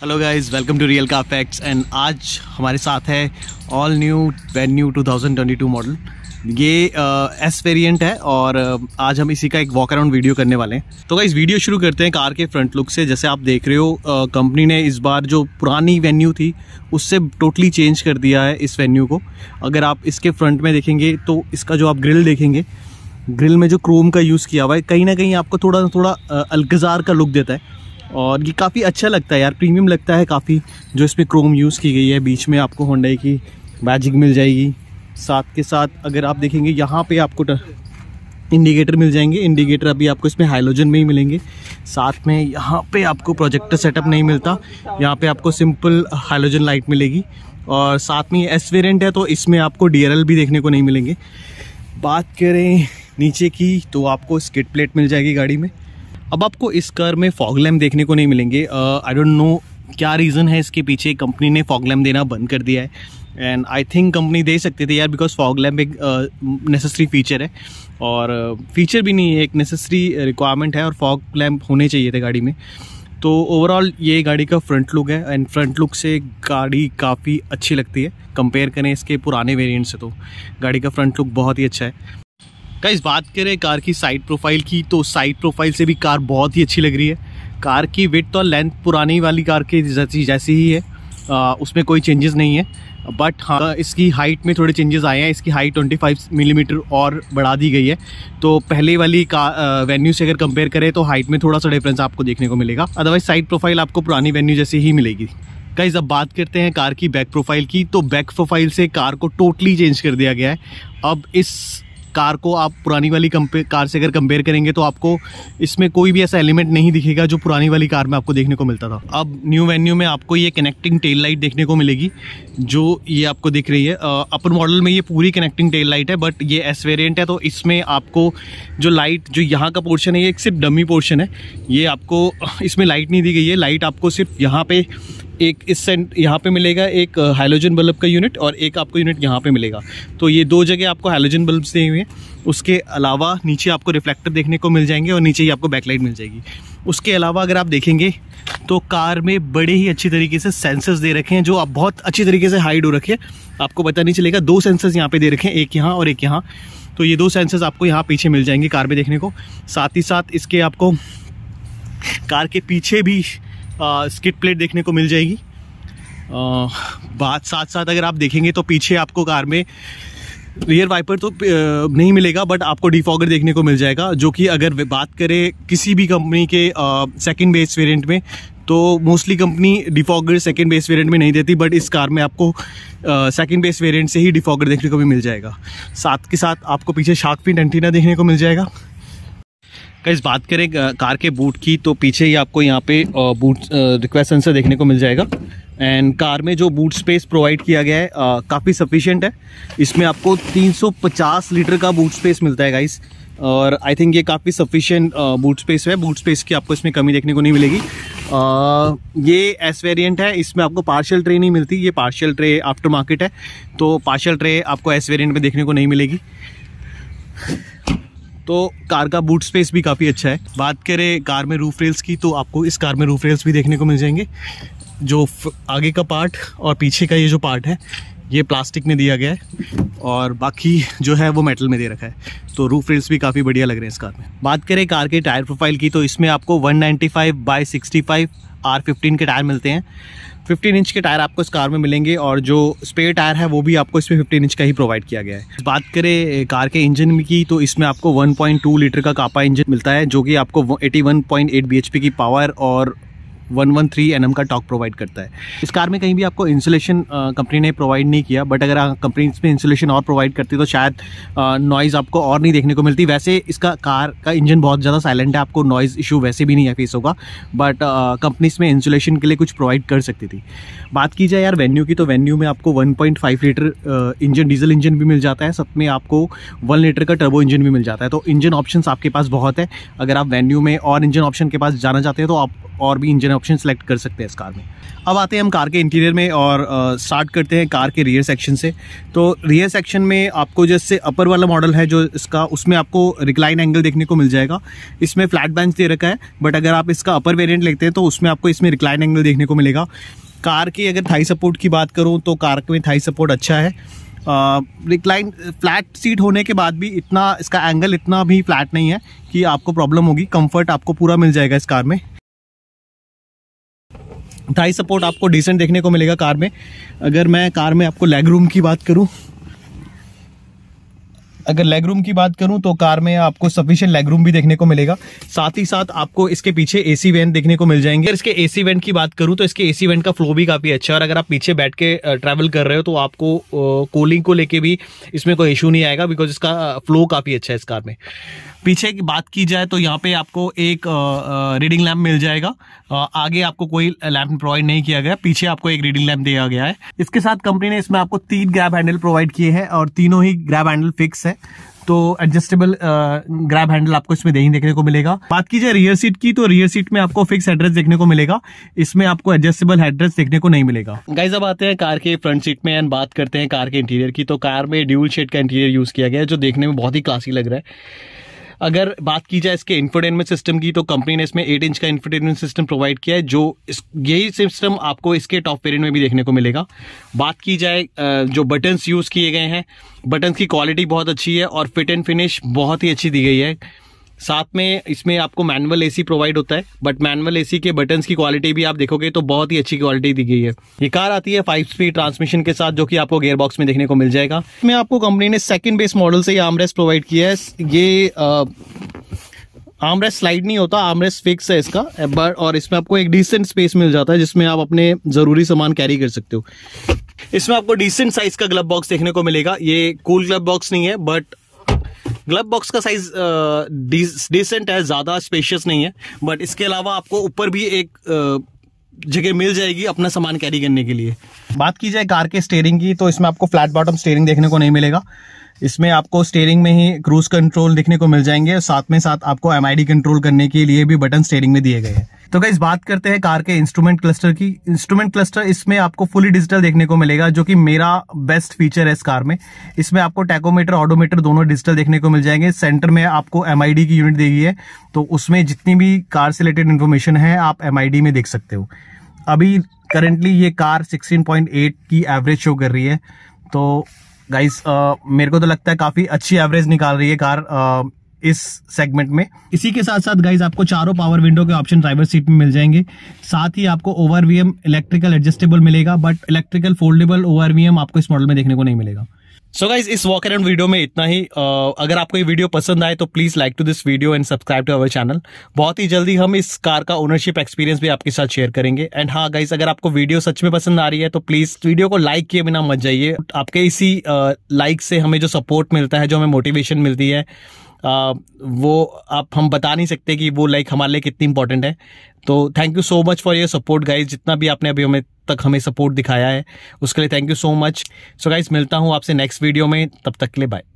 hello guys welcome to real का facts and आज हमारे साथ है all new Venue new 2022 model ये एस uh, वेरिएंट है और uh, आज हम इसी का एक वॉक अराउंड वीडियो करने वाले हैं तो गाइस वीडियो शुरू करते हैं कार के फ्रंट लुक से जैसे आप देख रहे हो कंपनी uh, ने इस बार जो पुरानी वेन्यू थी उससे टोटली चेंज कर दिया है इस वेन्यू को अगर आप इसके फ्रंट में देखेंगे तो इसका जो आप ग्रिल देखेंगे ग्रिल में जो क्रोम का यूज़ किया हुआ है कहीं ना कहीं आपको थोड़ा थोड़ा uh, अलगजार का लुक देता है और ये काफ़ी अच्छा लगता है यार प्रीमियम लगता है काफ़ी जो इसमें क्रोम यूज़ की गई है बीच में आपको होंडाई की मैजिक मिल जाएगी साथ के साथ अगर आप देखेंगे यहाँ पे आपको इंडिकेटर मिल जाएंगे इंडिकेटर अभी आपको इसमें हाइलोजन में ही मिलेंगे साथ में यहाँ पे आपको प्रोजेक्टर सेटअप नहीं मिलता यहाँ पे आपको सिंपल हाइलोजन लाइट मिलेगी और साथ में एस वेरियंट है तो इसमें आपको डी भी देखने को नहीं मिलेंगे बात करें नीचे की तो आपको स्किट प्लेट मिल जाएगी गाड़ी में अब आपको इस कार में फॉग लैम्प देखने को नहीं मिलेंगे आई डोंट नो क्या रीज़न है इसके पीछे कंपनी ने फॉग लैम्प देना बंद कर दिया है एंड आई थिंक कंपनी दे सकते थे यार बिकॉज फॉग लैम्प एक नेसेसरी फीचर है और फीचर भी नहीं है एक नेसेसरी रिक्वायरमेंट है और फॉग लैम्प होने चाहिए थे गाड़ी में तो ओवरऑल ये गाड़ी का फ्रंट लुक है एंड फ्रंट लुक से गाड़ी काफ़ी अच्छी लगती है कंपेयर करें इसके पुराने वेरिएंट से तो गाड़ी का फ्रंट लुक बहुत ही अच्छा है गाइस बात करें कार की साइड प्रोफाइल की तो साइड प्रोफाइल से भी कार बहुत ही अच्छी लग रही है कार की विथ और लेंथ पुरानी वाली कार के जैसी जैसी ही है आ, उसमें कोई चेंजेस नहीं है बट हाँ इसकी हाइट में थोड़े चेंजेस आए हैं इसकी हाइट 25 मिलीमीटर mm और बढ़ा दी गई है तो पहले वाली का वेन्यू से अगर कंपेयर करें तो हाइट में थोड़ा सा डिफरेंस आपको देखने को मिलेगा अदरवाइज साइड प्रोफाइल आपको पुरानी वेन्यू जैसी ही मिलेगी कई अब बात करते हैं कार की बैक प्रोफाइल की तो बैक प्रोफाइल से कार को टोटली चेंज कर दिया गया है अब इस कार को आप पुरानी वाली कार से अगर कंपेयर करेंगे तो आपको इसमें कोई भी ऐसा एलिमेंट नहीं दिखेगा जो पुरानी वाली कार में आपको देखने को मिलता था अब न्यू वेन्यू में आपको ये कनेक्टिंग टेल लाइट देखने को मिलेगी जो ये आपको दिख रही है अपर मॉडल में ये पूरी कनेक्टिंग टेल लाइट है बट ये एस वेरियंट है तो इसमें आपको जो लाइट जो यहाँ का पोर्शन है ये सिर्फ डमी पोर्शन है ये आपको इसमें लाइट नहीं दी गई है लाइट आपको सिर्फ यहाँ पे एक इस सेंट यहाँ पे मिलेगा एक हाइलोजन बल्ब का यूनिट और एक आपको यूनिट यहाँ पे मिलेगा तो ये दो जगह आपको हाइलोजन बल्ब दिए हुए हैं उसके अलावा नीचे आपको रिफ्लेक्टर देखने को मिल जाएंगे और नीचे ही आपको बैकलाइट मिल जाएगी उसके अलावा अगर आप देखेंगे तो कार में बड़े ही अच्छी तरीके से सेंसर्स दे रखे हैं जो आप बहुत अच्छी तरीके से हाइड हो रखे आपको पता नहीं चलेगा दो सेंसर्स यहाँ पर दे रखे हैं एक यहाँ और एक यहाँ तो ये दो सेंसर्स आपको यहाँ पीछे मिल जाएंगे कार में देखने को साथ ही साथ इसके आपको कार के पीछे भी स्किट प्लेट देखने को मिल जाएगी बात साथ साथ अगर आप देखेंगे तो पीछे आपको कार में रियर वाइपर तो नहीं मिलेगा बट आपको डिफॉगर देखने को मिल जाएगा जो कि अगर बात करें किसी भी कंपनी के सेकंड बेस वेरिएंट में तो mostly company defogger second base variant में नहीं देती बट इस कार में आपको सेकंड बेस वेरिएंट से ही डिफॉगर देखने को भी मिल जाएगा साथ के साथ आपको पीछे शार्क फिन एंटीना देखने को मिल जाएगा कैसे बात करें कार के बूट की तो पीछे ही आपको यहाँ पे बूट रिक्वेस्ट सेंसर देखने को मिल जाएगा एंड कार में जो बूट स्पेस प्रोवाइड किया गया है काफ़ी सफिशियंट है इसमें आपको 350 लीटर का बूट स्पेस मिलता है गाइस और आई थिंक ये काफ़ी सफिशियंट बूट स्पेस है बूट स्पेस की आपको इसमें कमी देखने को नहीं मिलेगी आ, ये एस वेरिएंट है इसमें आपको पार्शियल ट्रे नहीं मिलती ये पार्शियल ट्रे आफ्टर मार्केट है तो पार्शियल ट्रे आपको एस वेरियंट में देखने को नहीं मिलेगी तो कार का बूट स्पेस भी काफ़ी अच्छा है बात करें कार में रूफ रेल्स की तो आपको इस कार में रूफ रेल्स भी देखने को मिल जाएंगे जो आगे का पार्ट और पीछे का ये जो पार्ट है ये प्लास्टिक में दिया गया है और बाकी जो है वो मेटल में दे रखा है तो रूफ रेल्स भी काफ़ी बढ़िया लग रहे हैं इस कार में बात करें कार के टायर प्रोफाइल की तो इसमें आपको 195 नाइन्टी फाइव आर फिफ्टीन के टायर मिलते हैं 15 इंच के टायर आपको इस कार में मिलेंगे और जो स्पेयर टायर है वो भी आपको इसमें 15 इंच का ही प्रोवाइड किया गया है बात करें कार के इंजन की तो इसमें आपको 1.2 लीटर का कापा इंजन मिलता है जो कि आपको 81.8 bhp की पावर और one one three N M का टॉक प्रोवाइड करता है इस कार में कहीं भी आपको इंसुलेशन कंपनी ने प्रोवाइड नहीं किया बट अगर कंपनी इसमें इंसुलेशन और प्रोवाइड करती तो शायद नॉइज़ आपको और नहीं देखने को मिलती वैसे इसका कार का इंजन बहुत ज़्यादा साइलेंट है आपको नॉइज़ इशू वैसे भी नहीं है फेस होगा बट कंपनी इसमें इंसुलेशन के लिए कुछ प्रोवाइड कर सकती थी बात की जाए यार वेन्यू की तो वेन्यू में आपको five litre engine diesel engine भी मिल जाता है साथ में आपको वन लीटर का टर्बो इंजन भी मिल जाता है तो इंजन ऑप्शन आपके पास बहुत है अगर आप वेन्यू में और इंजन ऑप्शन के पास जाना चाहते हैं तो आप और भी इंजन ऑप्शन सेलेक्ट कर सकते हैं इस कार में अब आते हैं हम कार के इंटीरियर में और स्टार्ट करते हैं कार के रियर सेक्शन से तो रियर सेक्शन में आपको जैसे अपर वाला मॉडल है जो इसका उसमें आपको रिक्लाइन एंगल देखने को मिल जाएगा इसमें फ्लैट बेंच दे रखा है बट अगर आप इसका अपर वेरियंट लेते हैं तो उसमें आपको इसमें रिक्लाइन एंगल देखने को मिलेगा कार की अगर थाई सपोर्ट की बात करूँ तो कार में थाई सपोर्ट अच्छा है रिक्लाइन फ्लैट सीट होने के बाद भी इतना इसका एंगल इतना भी फ्लैट नहीं है कि आपको प्रॉब्लम होगी कंफर्ट आपको पूरा मिल जाएगा इस कार में थाई सपोर्ट आपको डिसेंट देखने को मिलेगा कार में अगर मैं कार में आपको लेग रूम की बात करूँ अगर लेग रूम की बात करूं तो कार में आपको सफिशियंट लेग रूम भी देखने को मिलेगा साथ ही साथ आपको इसके पीछे एसी वैन देखने को मिल जाएंगे इसके एसी वैन की बात करूं तो इसके एसी वैन का फ्लो भी काफी अच्छा है और अगर आप पीछे बैठ के ट्रैवल कर रहे हो तो आपको कूलिंग को लेके भी इसमें कोई इशू नहीं आएगा बिकॉज इसका फ्लो काफी अच्छा है इस कार में पीछे की बात की जाए तो यहाँ पे आपको एक रीडिंग लैम्प मिल जाएगा आगे आपको कोई लैम्प प्रोवाइड नहीं किया गया पीछे आपको एक रीडिंग लैम्प दिया गया है इसके साथ कंपनी ने इसमें आपको तीन ग्रैब हैंडल प्रोवाइड किए हैं और तीनों ही ग्रैब हैंडल फिक्स है तो एडजस्टेबल ग्रैब हैंडल आपको इसमें नहीं देखने को मिलेगा बात की जाए रियर सीट की तो रियर सीट में आपको फिक्स एड्रेस देखने को मिलेगा इसमें आपको एडजस्टेबल एड्रेस देखने को नहीं मिलेगा गाइस अब आते हैं कार के फ्रंट सीट में एंड बात करते हैं कार के इंटीरियर की तो कार में ड्यूल शेड का इंटीरियर यूज किया गया है जो देखने में बहुत ही क्लासी लग रहा है अगर बात की जाए इसके इंफोटेनमेंट सिस्टम की तो कंपनी ने इसमें एट इंच का इंफोटेनमेंट सिस्टम प्रोवाइड किया है जो इस यही सिस्टम आपको इसके टॉप वेरियंट में भी देखने को मिलेगा बात की जाए जो बटन्स यूज़ किए गए हैं बटन्स की क्वालिटी बहुत अच्छी है और फिट एंड फिनिश बहुत ही अच्छी दी गई है साथ में इसमें आपको मैनुअल एसी प्रोवाइड होता है बट मैनुअल एसी के बटन की क्वालिटी भी आप देखोगे तो बहुत ही अच्छी क्वालिटी दी गई है ये कार आती है फाइव स्पीड ट्रांसमिशन के साथ जो कि आपको गेयर बॉक्स में देखने को मिल जाएगा इसमें आपको कंपनी ने सेकंड बेस मॉडल से ये आमरेस प्रोवाइड किया है ये आमरेस स्लाइड नहीं होता आमरेस फिक्स है इसका बट और इसमें आपको एक डिसेंट स्पेस मिल जाता है जिसमें आप अपने ज़रूरी सामान कैरी कर सकते हो इसमें आपको डिसेंट साइज का ग्लब बॉक्स देखने को मिलेगा ये कूल ग्लब बॉक्स नहीं है बट ग्लब बॉक्स का साइज डिसेंट है ज़्यादा स्पेशियस नहीं है बट इसके अलावा आपको ऊपर भी एक जगह मिल जाएगी अपना सामान कैरी करने के लिए बात की जाए कार के स्टेयरिंग की तो इसमें आपको फ्लैट बॉटम स्टेयरिंग देखने को नहीं मिलेगा इसमें आपको स्टेयरिंग में ही क्रूज कंट्रोल दिखने को मिल जाएंगे साथ में साथ आपको एम कंट्रोल करने के लिए भी बटन स्टेयरिंग में दिए गए हैं तो गाइज बात करते हैं कार के इंस्ट्रूमेंट क्लस्टर की इंस्ट्रूमेंट क्लस्टर इसमें आपको फुली डिजिटल देखने को मिलेगा जो कि मेरा बेस्ट फीचर है इस कार में इसमें आपको टैकोमीटर ऑडोमीटर दोनों डिजिटल देखने को मिल जाएंगे सेंटर में आपको एम की यूनिट दी गई है तो उसमें जितनी भी कार से रिलेटेड इन्फॉर्मेशन है आप एम में देख सकते हो अभी करेंटली ये कार सिक्सटीन की एवरेज शो कर रही है तो गाइस uh, मेरे को तो लगता है काफी अच्छी एवरेज निकाल रही है कार आ, uh, इस सेगमेंट में इसी के साथ साथ गाइज आपको चारों पावर विंडो के ऑप्शन ड्राइवर सीट में मिल जाएंगे साथ ही आपको ओवर इलेक्ट्रिकल एडजस्टेबल मिलेगा बट इलेक्ट्रिकल फोल्डेबल ओवर आपको इस मॉडल में देखने को नहीं मिलेगा सो गाइज इस वॉक एंड वीडियो में इतना ही अगर आपको ये वीडियो पसंद आए तो please like to this video and subscribe to our channel बहुत ही जल्दी हम इस कार का ओनरशिप एक्सपीरियंस भी आपके साथ शेयर करेंगे एंड हाँ गाइज अगर आपको वीडियो सच में पसंद आ रही है तो प्लीज वीडियो को लाइक किए बिना मत जाइए आपके इसी लाइक से हमें जो सपोर्ट मिलता है जो हमें मोटिवेशन मिलती है आ, वो आप हम बता नहीं सकते कि वो लाइक हमारे लिए कितनी इंपॉर्टेंट है तो thank you so much for your support guys जितना भी आपने अभी हमें तक हमें सपोर्ट दिखाया है उसके लिए thank you so much so guys मिलता हूँ आपसे नेक्स्ट वीडियो में तब तक के लिए बाय